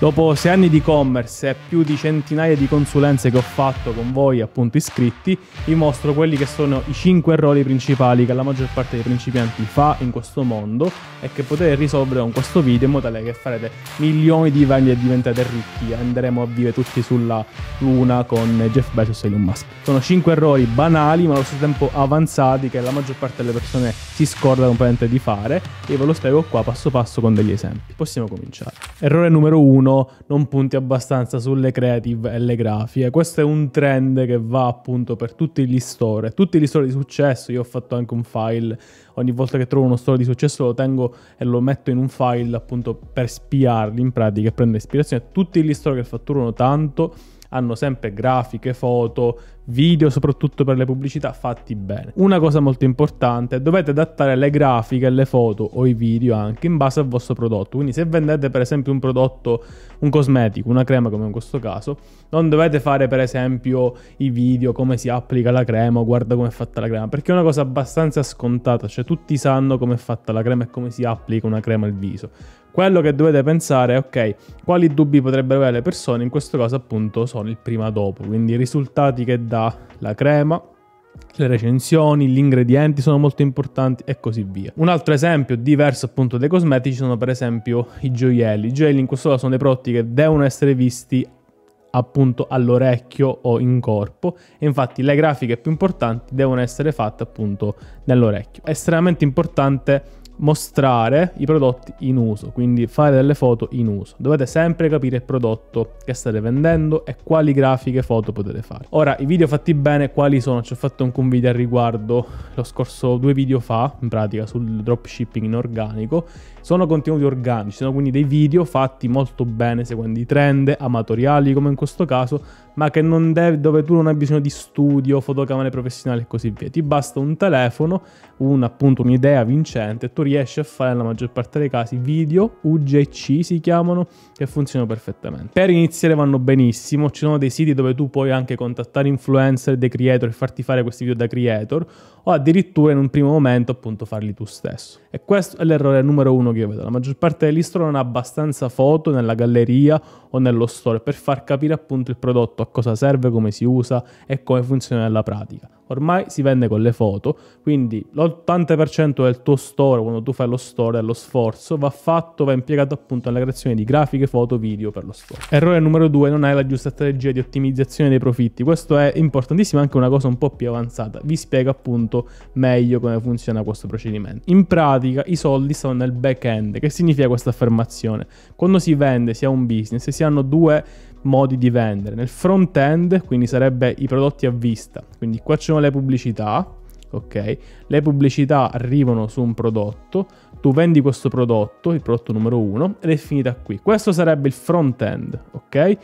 Dopo sei anni di e-commerce e più di centinaia di consulenze che ho fatto con voi appunto iscritti, vi mostro quelli che sono i 5 errori principali che la maggior parte dei principianti fa in questo mondo e che potete risolvere con questo video in modo tale che farete milioni di vendite e diventate ricchi. Andremo a vivere tutti sulla luna con Jeff Bezos e Elon Musk. Sono 5 errori banali ma allo stesso tempo avanzati che la maggior parte delle persone si scorda completamente di fare e ve lo spiego qua passo passo con degli esempi. Possiamo cominciare. Errore numero 1 turno non punti abbastanza sulle creative e le grafiche. Questo è un trend che va appunto per tutti gli store, tutti gli store di successo. Io ho fatto anche un file, ogni volta che trovo uno store di successo lo tengo e lo metto in un file appunto per spiarli in pratica e prendere ispirazione. Tutti gli store che fatturano tanto hanno sempre grafiche, foto, video soprattutto per le pubblicità fatti bene. Una cosa molto importante, dovete adattare le grafiche, le foto o i video anche in base al vostro prodotto. Quindi se vendete per esempio un prodotto, un cosmetico, una crema come in questo caso, non dovete fare per esempio i video come si applica la crema o guarda come è fatta la crema, perché è una cosa abbastanza scontata, cioè tutti sanno come è fatta la crema e come si applica una crema al viso. Quello che dovete pensare è, ok, quali dubbi potrebbero avere le persone, in questo caso appunto sono il prima dopo, quindi i risultati che dà la crema, le recensioni, gli ingredienti sono molto importanti e così via. Un altro esempio diverso appunto dei cosmetici sono per esempio i gioielli. I gioielli in questo caso sono dei prodotti che devono essere visti appunto all'orecchio o in corpo e infatti le grafiche più importanti devono essere fatte appunto nell'orecchio. È estremamente importante mostrare i prodotti in uso, quindi fare delle foto in uso. Dovete sempre capire il prodotto che state vendendo e quali grafiche foto potete fare. Ora, i video fatti bene quali sono? Ci ho fatto anche un video al riguardo lo scorso due video fa, in pratica sul dropshipping in organico sono contenuti organici, sono quindi dei video fatti molto bene seguendo i trend, amatoriali come in questo caso, ma che non deve, dove tu non hai bisogno di studio, fotocamere professionali e così via. Ti basta un telefono, un, appunto un'idea vincente e tu riesci a fare nella maggior parte dei casi video UGC si chiamano che funzionano perfettamente. Per iniziare vanno benissimo, ci sono dei siti dove tu puoi anche contattare influencer, dei creator e farti fare questi video da creator o addirittura in un primo momento appunto farli tu stesso. E questo è l'errore numero uno che io vedo. La maggior parte degli store non ha abbastanza foto nella galleria o nello store per far capire appunto il prodotto a cosa serve, come si usa e come funziona nella pratica. Ormai si vende con le foto, quindi l'80% del tuo store, quando tu fai lo store, dello sforzo, va fatto, va impiegato appunto nella creazione di grafiche, foto, video per lo store. Errore numero due, non hai la giusta strategia di ottimizzazione dei profitti. Questo è importantissimo, anche una cosa un po' più avanzata. Vi spiego appunto appunto meglio come funziona questo procedimento. In pratica i soldi stanno nel back-end, che significa questa affermazione? Quando si vende si ha un business e si hanno due modi di vendere. Nel front-end, quindi sarebbe i prodotti a vista, quindi qua ci sono le pubblicità, ok? Le pubblicità arrivano su un prodotto, tu vendi questo prodotto, il prodotto numero uno, ed è finita qui. Questo sarebbe il front-end, ok?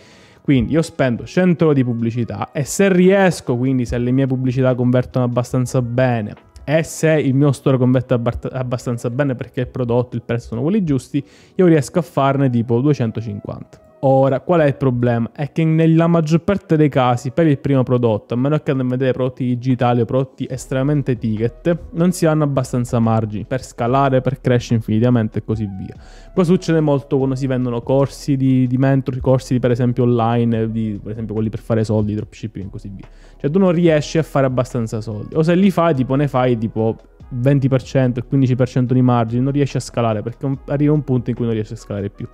Quindi io spendo 100 euro di pubblicità e se riesco, quindi se le mie pubblicità convertono abbastanza bene e se il mio store converte abbastanza bene perché il prodotto, il prezzo sono quelli giusti, io riesco a farne tipo 250. Ora, qual è il problema? È che nella maggior parte dei casi, per il primo prodotto, a meno che non vedete prodotti digitali o prodotti estremamente ticket, non si hanno abbastanza margini per scalare, per crescere infinitamente e così via. Questo succede molto quando si vendono corsi di, di mentor, corsi di, per esempio online, di, per esempio quelli per fare soldi, dropshipping e così via. Cioè tu non riesci a fare abbastanza soldi. O se li fai, tipo ne fai tipo 20%, 15% di margini, non riesci a scalare perché arriva un punto in cui non riesci a scalare più.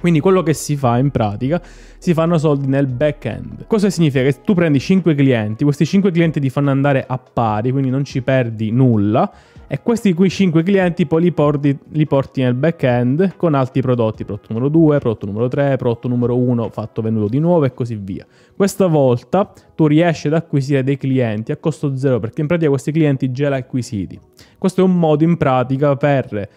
Quindi quello che si fa in pratica, si fanno soldi nel back end. Cosa significa? Che tu prendi 5 clienti, questi 5 clienti ti fanno andare a pari, quindi non ci perdi nulla, e questi qui 5 clienti poi li porti, li porti nel back end con altri prodotti, prodotto numero 2, prodotto numero 3, prodotto numero 1 fatto venuto di nuovo e così via. Questa volta tu riesci ad acquisire dei clienti a costo zero perché in pratica questi clienti già li acquisiti. Questo è un modo in pratica per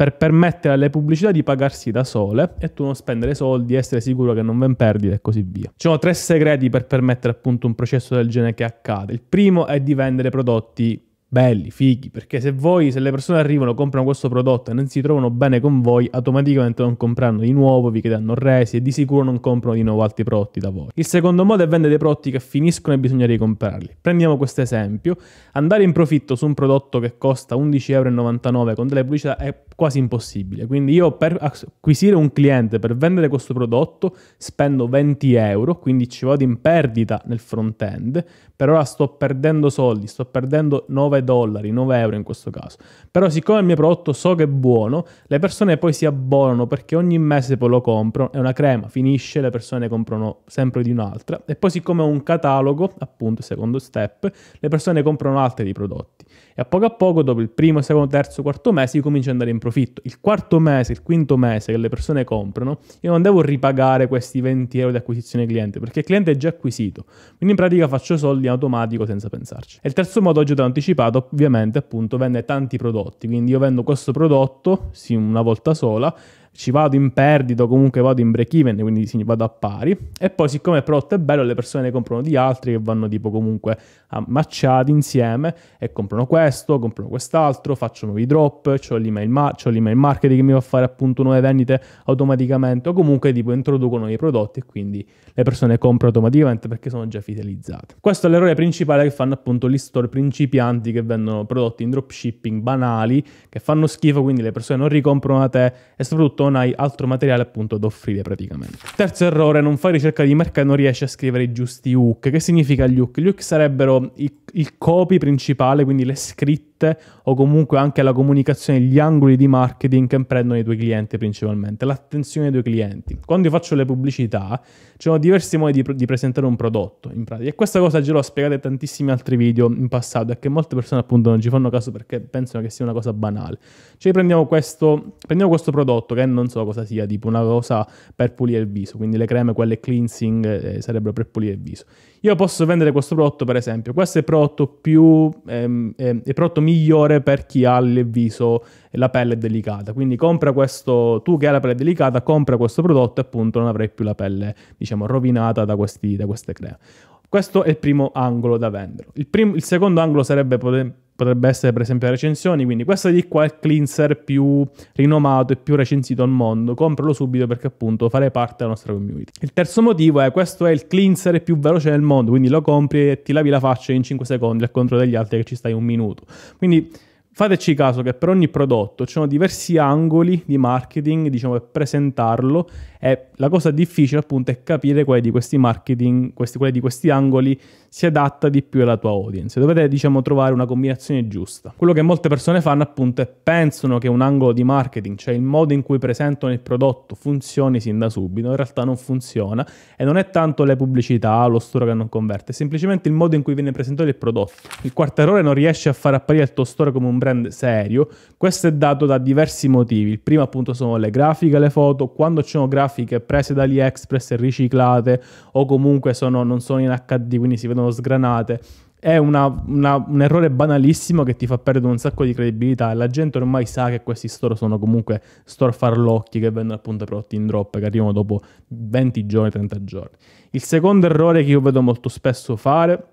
per permettere alle pubblicità di pagarsi da sole e tu non spendere soldi, essere sicuro che non ven perdite e così via. Ci sono tre segreti per permettere appunto un processo del genere che accade. Il primo è di vendere prodotti belli, fighi, perché se voi, se le persone arrivano, comprano questo prodotto e non si trovano bene con voi, automaticamente non compreranno di nuovo, vi chiederanno resi e di sicuro non comprano di nuovo altri prodotti da voi. Il secondo modo è vendere dei prodotti che finiscono e bisogna ricomprarli. Prendiamo questo esempio, andare in profitto su un prodotto che costa 11,99€ con delle pubblicità è quasi impossibile, quindi io per acquisire un cliente, per vendere questo prodotto, spendo 20 euro, quindi ci vado in perdita nel front end, per ora sto perdendo soldi, sto perdendo 9 dollari, 9 euro in questo caso. Però siccome il mio prodotto so che è buono, le persone poi si abbonano perché ogni mese poi lo comprano, è una crema, finisce, le persone comprano sempre di un'altra e poi siccome è un catalogo, appunto secondo step, le persone comprano altri prodotti. E a poco a poco, dopo il primo, secondo, terzo, quarto mese, io comincio ad andare in profitto. Il quarto mese, il quinto mese che le persone comprano, io non devo ripagare questi 20 euro di acquisizione cliente, perché il cliente è già acquisito. Quindi in pratica faccio soldi in automatico senza pensarci. E il terzo modo, oggi ho anticipato, mercato ovviamente appunto vende tanti prodotti, quindi io vendo questo prodotto, sì, una volta sola, ci vado in perdita o comunque vado in break even, quindi vado a pari. E poi siccome il prodotto è bello, le persone ne comprano di altri che vanno tipo comunque ammacciati insieme e comprano questo, comprano quest'altro, faccio nuovi drop, ho l'email, ma- c'ho l'email marketing che mi fa fare appunto nuove vendite automaticamente o comunque tipo introduco nuovi prodotti e quindi le persone comprano automaticamente perché sono già fidelizzate. Questo è l'errore principale che fanno appunto gli store principianti che vendono prodotti in dropshipping banali, che fanno schifo, quindi le persone non ricomprano da te e soprattutto soprattutto non hai altro materiale appunto da offrire praticamente. Terzo errore, non fai ricerca di mercato e non riesci a scrivere i giusti hook. Che significa gli hook? Gli hook sarebbero il, il copy principale, quindi le scritte ditte o comunque anche alla comunicazione, gli angoli di marketing che prendono i tuoi clienti principalmente, l'attenzione dei tuoi clienti. Quando io faccio le pubblicità, ci sono diversi modi di, di presentare un prodotto in pratica e questa cosa già l'ho spiegata in tantissimi altri video in passato e che molte persone appunto non ci fanno caso perché pensano che sia una cosa banale. Cioè prendiamo questo, prendiamo questo prodotto che non so cosa sia, tipo una cosa per pulire il viso, quindi le creme, quelle cleansing eh, sarebbero per pulire il viso. Io posso vendere questo prodotto, per esempio. Questo è il prodotto, più, ehm, eh, il prodotto migliore per chi ha il viso e la pelle delicata. Quindi compra questo, tu che hai la pelle delicata, compra questo prodotto e appunto non avrai più la pelle, diciamo, rovinata da, questi, da queste crea. Questo è il primo angolo da vendere. Il, primo, il secondo angolo sarebbe poter potrebbe essere per esempio le recensioni, quindi questo di qua è il cleanser più rinomato e più recensito al mondo, compralo subito perché appunto farei parte della nostra community. Il terzo motivo è questo è il cleanser più veloce del mondo, quindi lo compri e ti lavi la faccia in 5 secondi al contro degli altri che ci stai un minuto. Quindi Fateci caso che per ogni prodotto ci sono diversi angoli di marketing, diciamo, per presentarlo e la cosa difficile appunto è capire quale di questi marketing, questi, quale di questi angoli si adatta di più alla tua audience. Dovete, diciamo, trovare una combinazione giusta. Quello che molte persone fanno appunto è pensano che un angolo di marketing, cioè il modo in cui presentano il prodotto, funzioni sin da subito, in realtà non funziona e non è tanto le pubblicità, lo store che non converte, è semplicemente il modo in cui viene presentato il prodotto. Il quarto errore non riesce a far apparire il tuo store come un brand serio. Questo è dato da diversi motivi. Il primo appunto sono le grafiche, le foto. Quando ci sono grafiche prese da AliExpress e riciclate o comunque sono, non sono in HD quindi si vedono sgranate, è una, una, un errore banalissimo che ti fa perdere un sacco di credibilità. La gente ormai sa che questi store sono comunque store farlocchi che vendono appunto prodotti in drop che arrivano dopo 20 giorni, 30 giorni. Il secondo errore che io vedo molto spesso fare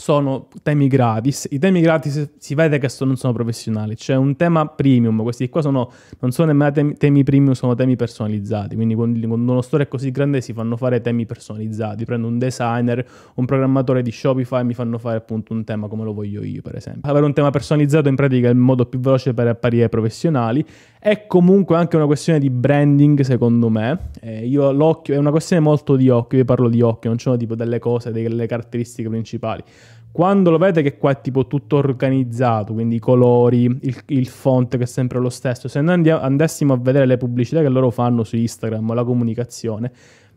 sono temi gratis. I temi gratis si vede che so, non sono professionali. C'è un tema premium, questi qua sono, non sono nemmeno temi, temi, premium, sono temi personalizzati. Quindi quando uno store è così grande si fanno fare temi personalizzati. Prendo un designer, un programmatore di Shopify e mi fanno fare appunto un tema come lo voglio io, per esempio. Avere un tema personalizzato in pratica è il modo più veloce per apparire professionali è comunque anche una questione di branding, secondo me. Eh, io l'occhio è una questione molto di occhio. Io parlo di occhio, non sono tipo delle cose, delle caratteristiche principali. Quando lo vedete che qua è tipo tutto organizzato, quindi i colori, il, il font che è sempre lo stesso, se noi andessimo a vedere le pubblicità che loro fanno su Instagram o la comunicazione,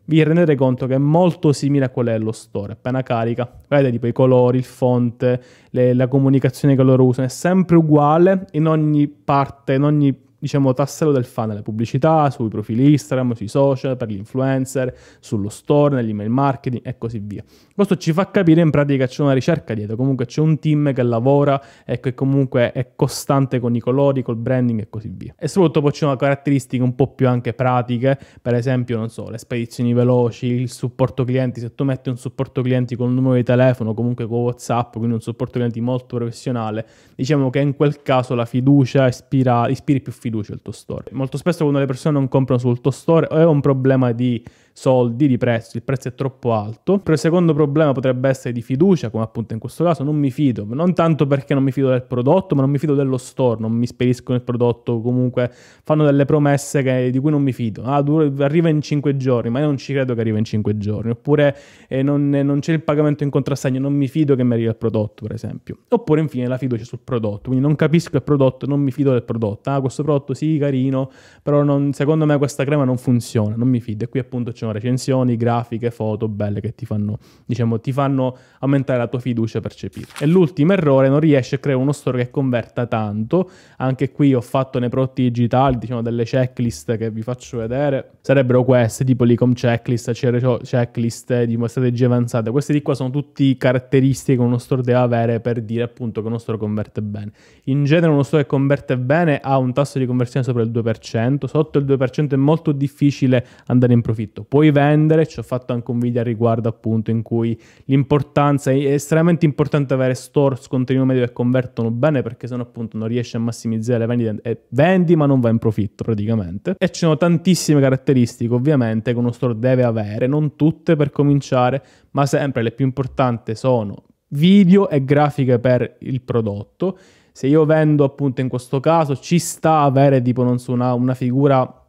vi rendete conto che è molto simile a quello dello store, appena carica, vedete tipo i colori, il font, le, la comunicazione che loro usano, è sempre uguale in ogni parte, in ogni diciamo, tassello del funnel, pubblicità, sui profili Instagram, sui social, per gli influencer, sullo store, nell'email marketing e così via. Questo ci fa capire in pratica c'è una ricerca dietro, comunque c'è un team che lavora e che comunque è costante con i colori, col branding e così via. E soprattutto poi c'è una caratteristica un po' più anche pratiche, per esempio, non so, le spedizioni veloci, il supporto clienti, se tu metti un supporto clienti con un numero di telefono, comunque con WhatsApp, quindi un supporto clienti molto professionale, diciamo che in quel caso la fiducia ispira, ispiri più fiducia fiducia il tuo store. Molto spesso quando le persone non comprano sul tuo store è un problema di soldi di prezzo, il prezzo è troppo alto. Però il secondo problema potrebbe essere di fiducia, come appunto in questo caso non mi fido, non tanto perché non mi fido del prodotto, ma non mi fido dello store, non mi speriscono il prodotto, comunque fanno delle promesse che, di cui non mi fido. Ah, arriva in 5 giorni, ma io non ci credo che arriva in 5 giorni. Oppure eh, non, eh, non c'è il pagamento in contrassegno, non mi fido che mi arriva il prodotto, per esempio. Oppure infine la fiducia sul prodotto, quindi non capisco il prodotto, non mi fido del prodotto. Ah, questo prodotto sì, carino, però non, secondo me questa crema non funziona, non mi fido. E qui appunto c'è sono recensioni, grafiche, foto belle che ti fanno, diciamo, ti fanno aumentare la tua fiducia percepita. E l'ultimo errore, non riesce a creare uno store che converta tanto. Anche qui ho fatto nei prodotti digitali, diciamo, delle checklist che vi faccio vedere. Sarebbero queste, tipo l'ecom checklist, CRO checklist, tipo strategie avanzate. Queste di qua sono tutte caratteristiche che uno store deve avere per dire appunto che uno store converte bene. In genere uno store che converte bene ha un tasso di conversione sopra il 2%, sotto il 2% è molto difficile andare in profitto puoi vendere, ci ho fatto anche un video a riguardo appunto in cui l'importanza è estremamente importante avere store scontrino medio che convertono bene perché sennò appunto non riesci a massimizzare le vendite e eh, vendi ma non va in profitto praticamente e ci sono tantissime caratteristiche ovviamente che uno store deve avere, non tutte per cominciare ma sempre le più importanti sono video e grafiche per il prodotto se io vendo appunto in questo caso ci sta avere tipo non so una, una figura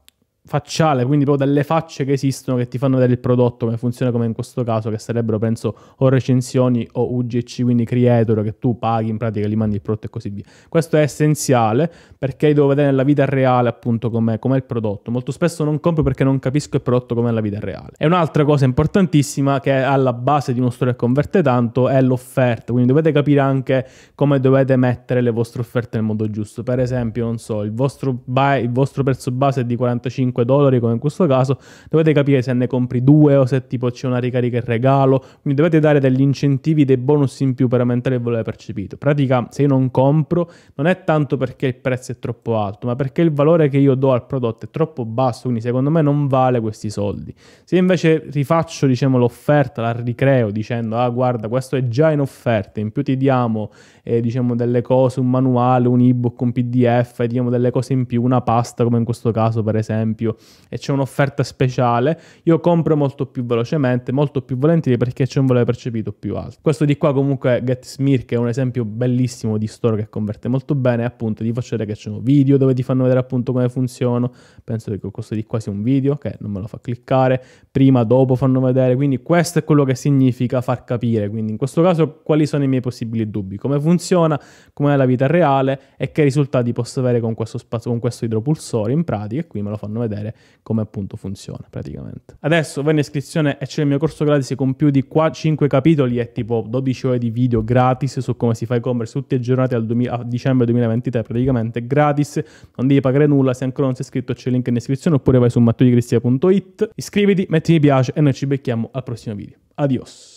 facciale, quindi proprio delle facce che esistono che ti fanno vedere il prodotto come funziona, come in questo caso, che sarebbero penso o recensioni o UGC, quindi creator che tu paghi in pratica, gli mandi il prodotto e così via. Questo è essenziale perché devo vedere nella vita reale appunto com'è, com'è il prodotto. Molto spesso non compro perché non capisco il prodotto com'è la vita reale. E un'altra cosa importantissima che è alla base di uno store che converte tanto è l'offerta, quindi dovete capire anche come dovete mettere le vostre offerte nel modo giusto. Per esempio, non so, il vostro, buy, il vostro prezzo base è di 45 5 dollari come in questo caso, dovete capire se ne compri due o se tipo c'è una ricarica in regalo, quindi dovete dare degli incentivi, dei bonus in più per aumentare il valore percepito. In pratica, se io non compro, non è tanto perché il prezzo è troppo alto, ma perché il valore che io do al prodotto è troppo basso, quindi secondo me non vale questi soldi. Se invece rifaccio diciamo, l'offerta, la ricreo dicendo, ah guarda, questo è già in offerta, in più ti diamo eh, diciamo, delle cose, un manuale, un ebook, un pdf, diamo delle cose in più, una pasta come in questo caso per esempio, esempio, e c'è un'offerta speciale, io compro molto più velocemente, molto più volentieri perché c'è un valore percepito più alto. Questo di qua comunque è GetSmir che è un esempio bellissimo di store che converte molto bene, appunto ti faccio vedere che c'è un video dove ti fanno vedere appunto come funziona, penso che questo di qua sia un video che non me lo fa cliccare, prima, dopo fanno vedere, quindi questo è quello che significa far capire, quindi in questo caso quali sono i miei possibili dubbi, come funziona, com'è la vita reale e che risultati posso avere con questo, spazio, con questo idropulsore in pratica e qui me lo fanno vedere vedere come appunto funziona praticamente. Adesso vai in iscrizione e c'è il mio corso gratis con più di qua 5 capitoli e tipo 12 ore di video gratis su come si fa e-commerce, tutti aggiornati al 2000, a dicembre 2023 praticamente, gratis, non devi pagare nulla, se ancora non sei iscritto c'è il link in iscrizione oppure vai su mattiodigristia.it, iscriviti, metti mi piace e noi ci becchiamo al prossimo video. Adios!